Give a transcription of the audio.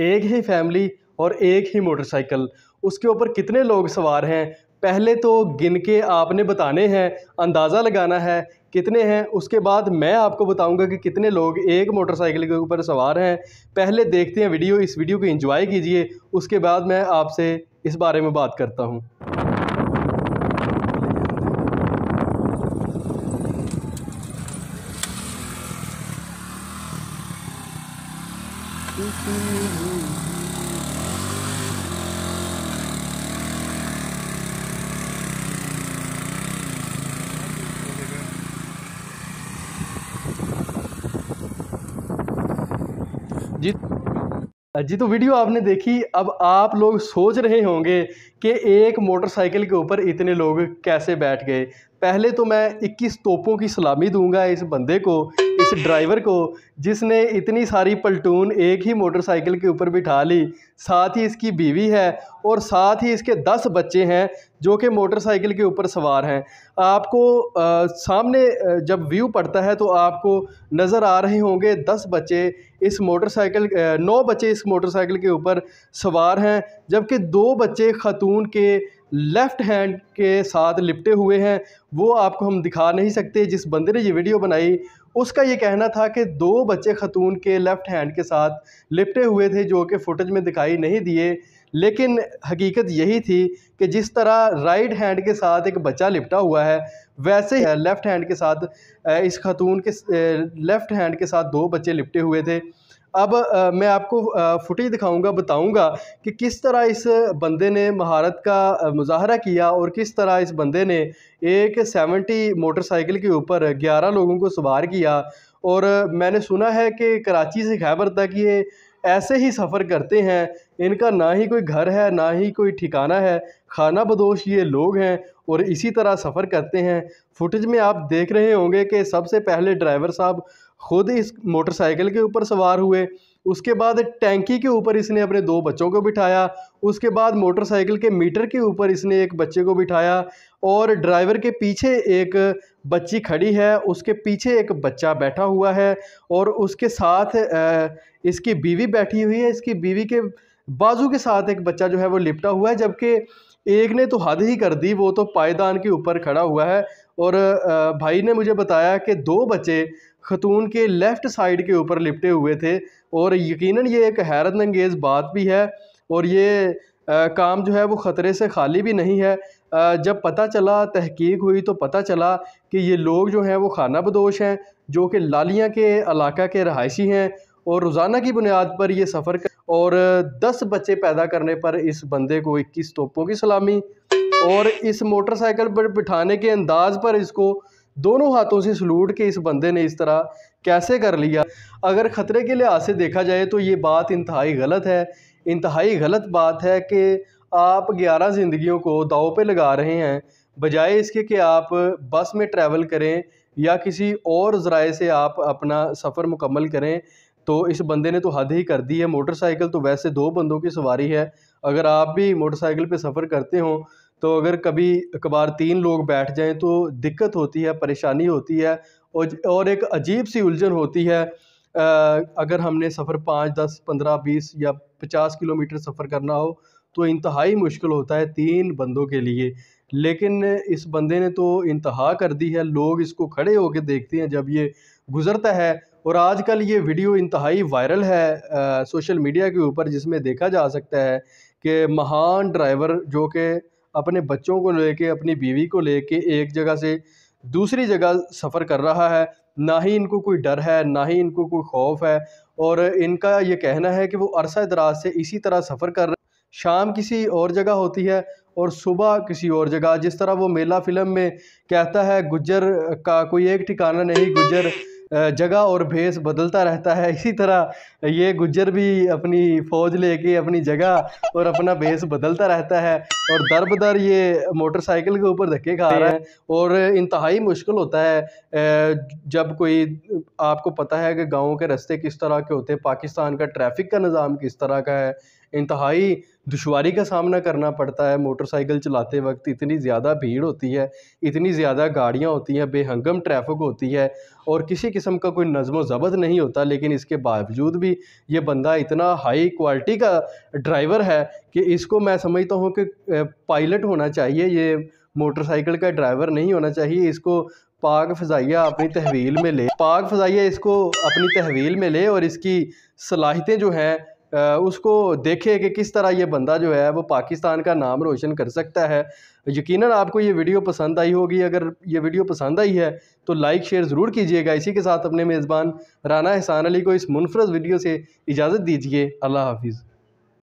एक ही फैमिली और एक ही मोटरसाइकिल उसके ऊपर कितने लोग सवार हैं पहले तो गिन के आपने बताने हैं अंदाज़ा लगाना है कितने हैं उसके बाद मैं आपको बताऊंगा कि कितने लोग एक मोटरसाइकिल के ऊपर सवार हैं पहले देखते हैं वीडियो इस वीडियो को एंजॉय कीजिए उसके बाद मैं आपसे इस बारे में बात करता हूँ जी जी तो वीडियो आपने देखी अब आप लोग सोच रहे होंगे कि एक मोटरसाइकिल के ऊपर इतने लोग कैसे बैठ गए पहले तो मैं 21 तोपों की सलामी दूंगा इस बंदे को ड्राइवर को जिसने इतनी सारी पलटून एक ही मोटरसाइकिल के ऊपर बिठा ली साथ ही इसकी बीवी है और साथ ही इसके दस बच्चे हैं जो कि मोटरसाइकिल के ऊपर सवार हैं आपको आ, सामने जब व्यू पड़ता है तो आपको नज़र आ रहे होंगे दस बच्चे इस मोटरसाइकिल नौ बच्चे इस मोटरसाइकिल के ऊपर सवार हैं जबकि दो बच्चे ख़तून के लेफ़्ट हैंड के साथ लिपटे हुए हैं वो आपको हम दिखा नहीं सकते जिस बंदे ने ये वीडियो बनाई उसका ये कहना था कि दो बच्चे खतून के लेफ़्ट हैंड के साथ लिपटे हुए थे जो कि फ़ुटेज में दिखाई नहीं दिए लेकिन हकीकत यही थी कि जिस तरह राइट हैंड के साथ एक बच्चा लिपटा हुआ है वैसे ही लेफ़्ट हैंड के साथ इस खतून के लेफ़्ट हैंड के साथ दो बच्चे लिपटे हुए थे अब आ, मैं आपको फुटेज दिखाऊंगा बताऊंगा कि किस तरह इस बंदे ने महारत का मुजाहरा किया और किस तरह इस बंदे ने एक सेवेंटी मोटरसाइकिल के ऊपर ग्यारह लोगों को सवार किया और मैंने सुना है कि कराची से खैबर तक ये ऐसे ही सफ़र करते हैं इनका ना ही कोई घर है ना ही कोई ठिकाना है खाना बदोश ये लोग हैं और इसी तरह सफ़र करते हैं फुटेज में आप देख रहे होंगे कि सबसे पहले ड्राइवर साहब खुद इस मोटरसाइकिल के ऊपर सवार हुए उसके बाद टैंकी के ऊपर इसने अपने दो बच्चों को बिठाया उसके बाद मोटरसाइकिल के मीटर के ऊपर इसने एक बच्चे को बिठाया और ड्राइवर के पीछे एक बच्ची खड़ी है उसके पीछे एक बच्चा बैठा हुआ है और उसके साथ इसकी बीवी बैठी हुई है इसकी बीवी के बाजू के साथ एक बच्चा जो है वो लिपटा हुआ है जबकि एक ने तो हद ही कर दी वो तो पायदान के ऊपर खड़ा हुआ है और भाई ने मुझे बताया कि दो बच्चे खतून के लेफ़्ट साइड के ऊपर लिपटे हुए थे और यकीनन ये एक हैरत अंगेज़ बात भी है और ये काम जो है वो ख़तरे से खाली भी नहीं है जब पता चला तहकीक हुई तो पता चला कि ये लोग जो हैं वो खाना बदोश हैं जो कि लालिया के इलाका के रहायशी हैं और रोज़ाना की बुनियाद पर ये सफ़र कर और 10 बच्चे पैदा करने पर इस बंदे को 21 तोपों की सलामी और इस मोटरसाइकिल पर बिठाने के अंदाज पर इसको दोनों हाथों से सलूट के इस बंदे ने इस तरह कैसे कर लिया अगर ख़तरे के लिहाज से देखा जाए तो ये बात इंतहाई गलत है इंतहाई गलत बात है कि आप 11 ज़िंदगियों को दाव पे लगा रहे हैं बजाय इसके कि आप बस में ट्रैवल करें या किसी और ज़राए से आप अपना सफ़र मुकम्मल करें तो इस बंदे ने तो हद ही कर दी है मोटरसाइकिल तो वैसे दो बंदों की सवारी है अगर आप भी मोटरसाइकिल पे सफ़र करते हो तो अगर कभी कभार तीन लोग बैठ जाएं तो दिक्कत होती है परेशानी होती है और और एक अजीब सी उलझन होती है अगर हमने सफ़र पाँच दस पंद्रह बीस या पचास किलोमीटर सफ़र करना हो तो इंतहाई मुश्किल होता है तीन बंदों के लिए लेकिन इस बंदे ने तो इंतहा कर दी है लोग इसको खड़े होकर देखते हैं जब ये गुज़रता है और आजकल ये वीडियो इंतहाई वायरल है आ, सोशल मीडिया के ऊपर जिसमें देखा जा सकता है कि महान ड्राइवर जो कि अपने बच्चों को लेके अपनी बीवी को लेके एक जगह से दूसरी जगह सफ़र कर रहा है ना ही इनको कोई डर है ना ही इनको कोई खौफ है और इनका ये कहना है कि वो अरसा दराज से इसी तरह सफ़र कर रहे शाम किसी और जगह होती है और सुबह किसी और जगह जिस तरह वो मेला फिल्म में कहता है गुजर का कोई एक ठिकाना नहीं गुजर जगह और भेष बदलता रहता है इसी तरह ये गुज्जर भी अपनी फ़ौज लेके अपनी जगह और अपना भेष बदलता रहता है और दर बदर ये मोटरसाइकिल के ऊपर धक्के खा रहा है और इंतहाई मुश्किल होता है जब कोई आपको पता है कि गाँव के रास्ते किस तरह के होते हैं पाकिस्तान का ट्रैफिक का निज़ाम किस तरह का है इंतहाई दुशारी का सामना करना पड़ता है मोटरसाइकिल चलाते वक्त इतनी ज़्यादा भीड़ होती है इतनी ज़्यादा गाड़ियाँ होती हैं बेहंगम ट्रैफिक होती है और किसी किस्म का कोई नज़म ज़बत नहीं होता लेकिन इसके बावजूद भी ये बंदा इतना हाई क्वालिटी का ड्राइवर है कि इसको मैं समझता हूँ कि पायलट होना चाहिए ये मोटरसाइकिल का ड्राइवर नहीं होना चाहिए इसको पाक फजाइया अपनी तहवील में ले पाक फजाइया इसको अपनी तहवील में ले और इसकी सलाहितें जो हैं उसको देखे कि किस तरह ये बंदा जो है वो पाकिस्तान का नाम रोशन कर सकता है यकीनन आपको ये वीडियो पसंद आई होगी अगर ये वीडियो पसंद आई है तो लाइक शेयर ज़रूर कीजिएगा इसी के साथ अपने मेज़बान राना एहसान अली को इस मुनफरद वीडियो से इजाज़त दीजिए अल्लाह हाफिज़